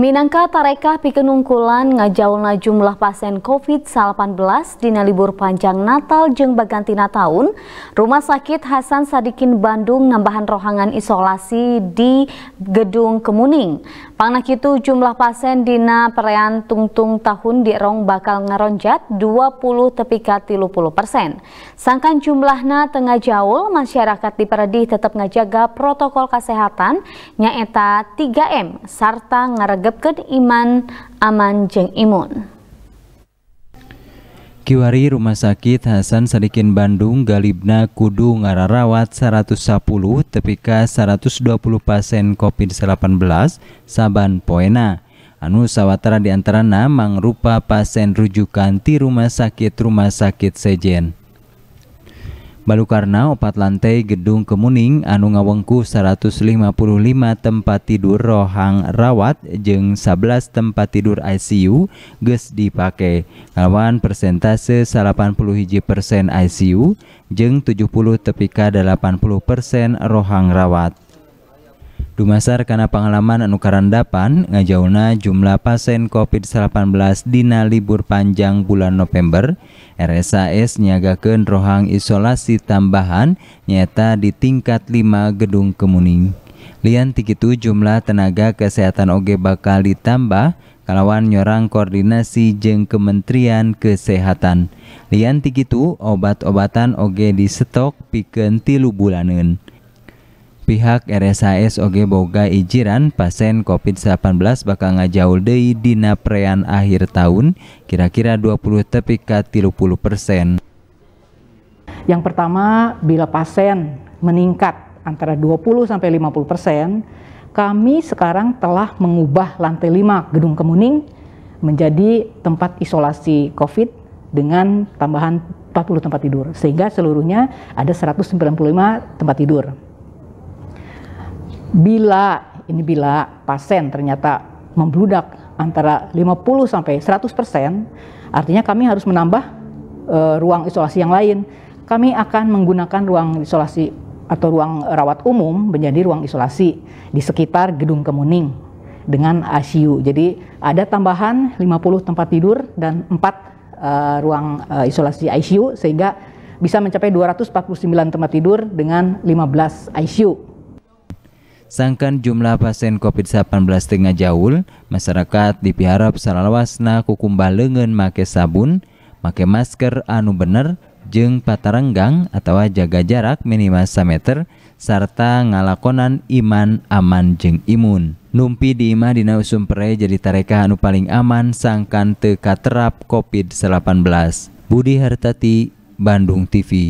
Minangka tarekah pikenungkulan ngajaulna jumlah pasien COVID-19 di libur panjang Natal jeng bagantina tahun, Rumah Sakit Hasan Sadikin Bandung nambahan rohangan isolasi di Gedung Kemuning. Pangnak itu jumlah pasien dina perayaan tungtung tahun di Rong bakal ngaronjat 20 tepika puluh persen. Sangkan jumlahna tengah jauh masyarakat di diperedih tetap ngajaga protokol kesehatan, nyaita 3M, serta ngaregep ngarepkeun iman aman jeng imun. Kiwari Rumah Sakit Hasan Sadikin Bandung Galibna Kudu ngararawat 110 tepika 120 pasien COVID-19 Saban Poena. Anu sawatara nama rupa pasien rujukan di rumah sakit-rumah sakit sejen. Balukarna opat lantai gedung Kemuning anu ngawengku 155 tempat tidur rohang rawat jeng 11 tempat tidur ICU geus dipake lawan persentase 80% persen ICU jeng 70 tepika 80 persen rohang rawat Dumasar karena pengalaman anukaran dapan ngajauna jumlah pasien COVID-19 dina libur panjang bulan November, RSAS nyagakeun rohang isolasi tambahan nyata di tingkat 5 gedung kemuning. Lian tikitu jumlah tenaga kesehatan oge bakal ditambah kalawan nyorang koordinasi jeng Kementerian Kesehatan. Lian tikitu obat-obatan oge di stok pikeun tilu bulanen pihak RSHS oge boga ijiran pasien COVID-19 bakal ngajaul dei dina prean akhir tahun kira-kira 20 tepi ke 30 persen. Yang pertama, bila pasien meningkat antara 20 sampai 50 persen, kami sekarang telah mengubah lantai 5 Gedung Kemuning menjadi tempat isolasi COVID dengan tambahan 40 tempat tidur. Sehingga seluruhnya ada 195 tempat tidur. Bila ini bila pasien ternyata membludak antara 50 sampai 100 persen, artinya kami harus menambah e, ruang isolasi yang lain. Kami akan menggunakan ruang isolasi atau ruang rawat umum menjadi ruang isolasi di sekitar gedung Kemuning dengan ICU. Jadi ada tambahan 50 tempat tidur dan 4 uh, eh, ruang uh, isolasi ICU sehingga bisa mencapai 249 tempat tidur dengan 15 ICU. Sangkan jumlah pasien COVID-19 tengah jauh, masyarakat dipiharap salalawasna kukumbah lengan make sabun, make masker anu bener, jeng patarenggang atau jaga jarak minimal 1 meter, serta ngalakonan iman aman jeng imun. Numpi di imah dina usum pere jadi tarekah anu paling aman sangkan teka terap COVID-19. Budi Hartati, Bandung TV.